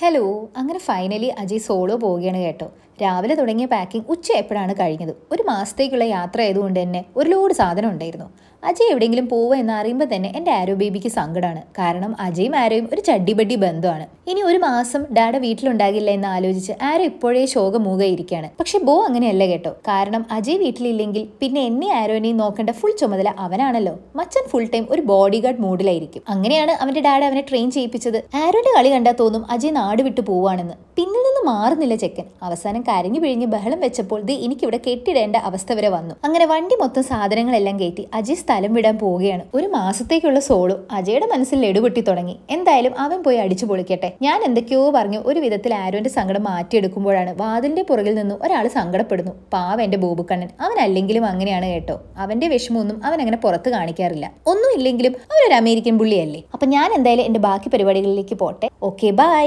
hello അങ്ങനെ finally Ajay solo പോവുകയാണ് കേട്ടോ രാവിലെ തുടങ്ങിയ പാക്കിംഗ് എപ്പോഴാണ് കഴിഞ്ഞത് ഒരു മാസത്തേക്കുള്ള യാത്ര ആയതുകൊണ്ട് തന്നെ ഒരു ലോഡ് സാധനം ഉണ്ടായിരുന്നു അജയ് എവിടെയെങ്കിലും പോവുക എന്ന് അറിയുമ്പോൾ തന്നെ എൻ്റെ ആരോ ബേബിക്ക് സങ്കടമാണ് കാരണം അജയും ആരോയും ഒരു ചഡിബഡി ബന്ധമാണ് ഇനി ഒരു മാസം ഡാഡ വീട്ടിലുണ്ടാകില്ല എന്ന് ആലോചിച്ച് ആരോ ഇപ്പോഴേ ശോകം മൂകയിരിക്കുകയാണ് പക്ഷെ ബോ അങ്ങനെയല്ല കേട്ടോ കാരണം അജയ് വീട്ടിലില്ലെങ്കിൽ പിന്നെ എന്നെ ആരോനെയും നോക്കേണ്ട ഫുൾ ചുമതല അവനാണല്ലോ മച്ചൻ ഫുൾ ടൈം ഒരു ബോഡി ഗാർഡ് മൂഡിലായിരിക്കും അങ്ങനെയാണ് അവന്റെ ഡാഡ് അവനെ ട്രെയിൻ ചെയ്യിപ്പിച്ചത് ആരോന്റെ കളി കണ്ടാൽ തോന്നും അജയ് നാട് വിട്ടു പോവുകയാണെന്ന് പിന്നിൽ നിന്ന് മാറുന്നില്ല ചെക്കൻ അവസാനം കരഞ്ഞു പിഴിഞ്ഞ് ബഹളം വെച്ചപ്പോൾ ദേ എനിക്കിവിടെ കെട്ടിടേണ്ട അവസ്ഥ വരെ വന്നു അങ്ങനെ വണ്ടി മൊത്തം സാധനങ്ങളെല്ലാം കയറ്റി അജയ് സ്ഥലം വിടാൻ പോവുകയാണ് ഒരു മാസത്തേക്കുള്ള സോളു അജയുടെ മനസ്സിൽ ലടുപൊട്ടി തുടങ്ങി എന്തായാലും അവൻ പോയി അടിച്ചു പൊളിക്കട്ടെ ഞാൻ എന്തൊക്കെയോ പറഞ്ഞു ഒരു വിധത്തിൽ ആരോന്റെ സങ്കടം മാറ്റിയെടുക്കുമ്പോഴാണ് വാതിലിന്റെ പുറകിൽ നിന്ന് ഒരാൾ സങ്കടപ്പെടുന്നു പാവ എന്റെ ബോബുക്കണ്ണൻ അവൻ അല്ലെങ്കിലും അങ്ങനെയാണ് കേട്ടോ അവന്റെ വിഷമമൊന്നും അവൻ അങ്ങനെ പുറത്ത് കാണിക്കാറില്ല ഒന്നും ഇല്ലെങ്കിലും അവനൊരു അമേരിക്കൻ പുള്ളിയല്ലേ അപ്പൊ ഞാൻ എന്തായാലും എന്റെ ബാക്കി പരിപാടികളിലേക്ക് പോട്ടെ ഓക്കെ ബൈ